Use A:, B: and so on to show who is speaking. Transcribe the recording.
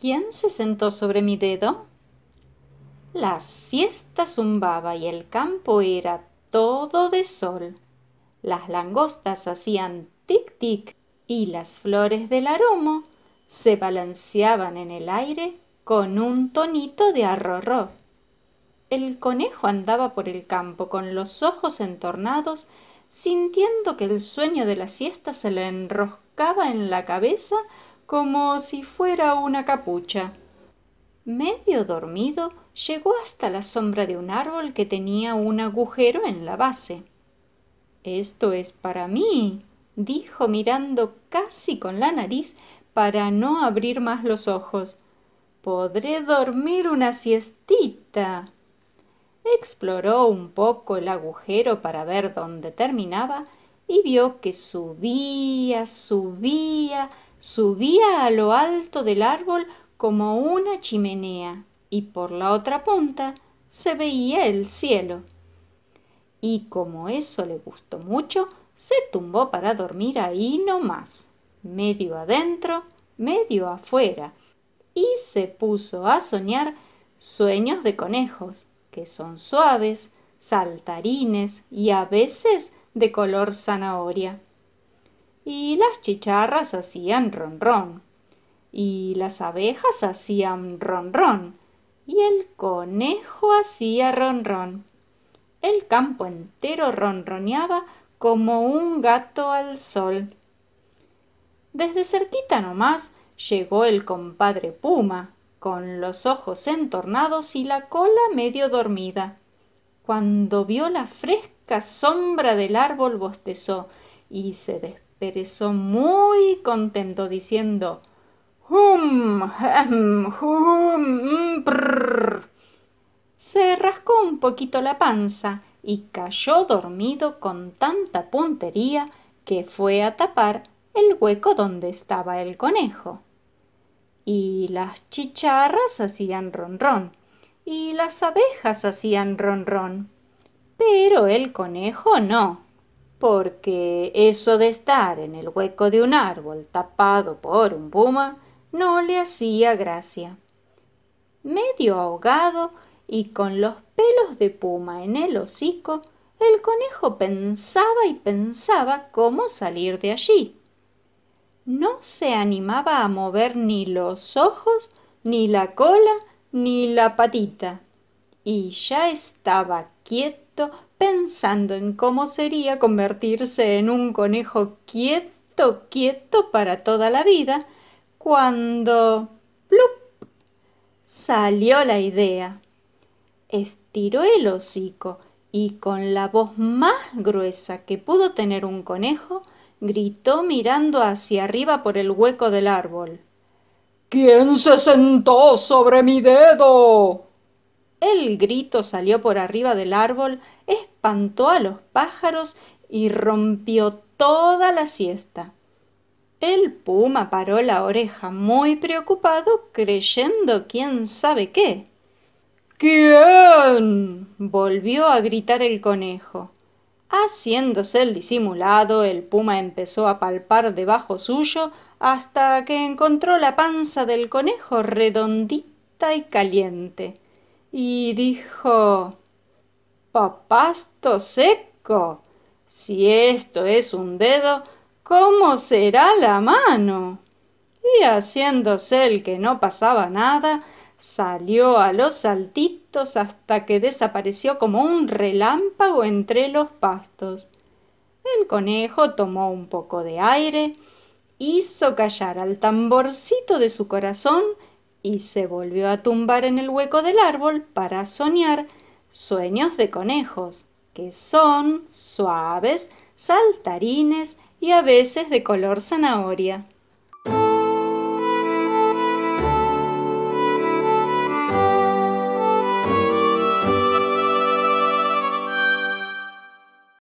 A: ¿Quién se sentó sobre mi dedo? La siesta zumbaba y el campo era todo de sol. Las langostas hacían tic-tic y las flores del aromo se balanceaban en el aire con un tonito de arrorró. El conejo andaba por el campo con los ojos entornados, sintiendo que el sueño de la siesta se le enroscaba en la cabeza como si fuera una capucha. Medio dormido, llegó hasta la sombra de un árbol que tenía un agujero en la base. Esto es para mí, dijo mirando casi con la nariz para no abrir más los ojos. Podré dormir una siestita. Exploró un poco el agujero para ver dónde terminaba y vio que subía, subía, subía a lo alto del árbol como una chimenea y por la otra punta se veía el cielo. Y como eso le gustó mucho, se tumbó para dormir ahí no más, medio adentro, medio afuera, y se puso a soñar sueños de conejos, que son suaves, saltarines y a veces de color zanahoria las chicharras hacían ronrón, y las abejas hacían ronrón, y el conejo hacía ronrón. El campo entero ronroneaba como un gato al sol. Desde cerquita nomás llegó el compadre Puma, con los ojos entornados y la cola medio dormida. Cuando vio la fresca sombra del árbol bostezó y se despertó perezó muy contento diciendo hum, hum, hum, mm, prrr. Se rascó un poquito la panza y cayó dormido con tanta puntería que fue a tapar el hueco donde estaba el conejo. Y las chicharras hacían ronrón, y las abejas hacían ronrón, pero el conejo no porque eso de estar en el hueco de un árbol tapado por un puma no le hacía gracia. Medio ahogado y con los pelos de puma en el hocico, el conejo pensaba y pensaba cómo salir de allí. No se animaba a mover ni los ojos, ni la cola, ni la patita, y ya estaba quieto pensando en cómo sería convertirse en un conejo quieto, quieto para toda la vida, cuando... ¡plup! salió la idea. Estiró el hocico y con la voz más gruesa que pudo tener un conejo, gritó mirando hacia arriba por el hueco del árbol. ¿Quién se sentó sobre mi dedo? El grito salió por arriba del árbol, espantó a los pájaros y rompió toda la siesta. El puma paró la oreja muy preocupado, creyendo quién sabe qué. ¿Quién? volvió a gritar el conejo. Haciéndose el disimulado, el puma empezó a palpar debajo suyo hasta que encontró la panza del conejo redondita y caliente y dijo Papasto seco. Si esto es un dedo, ¿cómo será la mano? Y haciéndose el que no pasaba nada, salió a los saltitos hasta que desapareció como un relámpago entre los pastos. El conejo tomó un poco de aire, hizo callar al tamborcito de su corazón y se volvió a tumbar en el hueco del árbol para soñar sueños de conejos, que son suaves, saltarines y a veces de color zanahoria.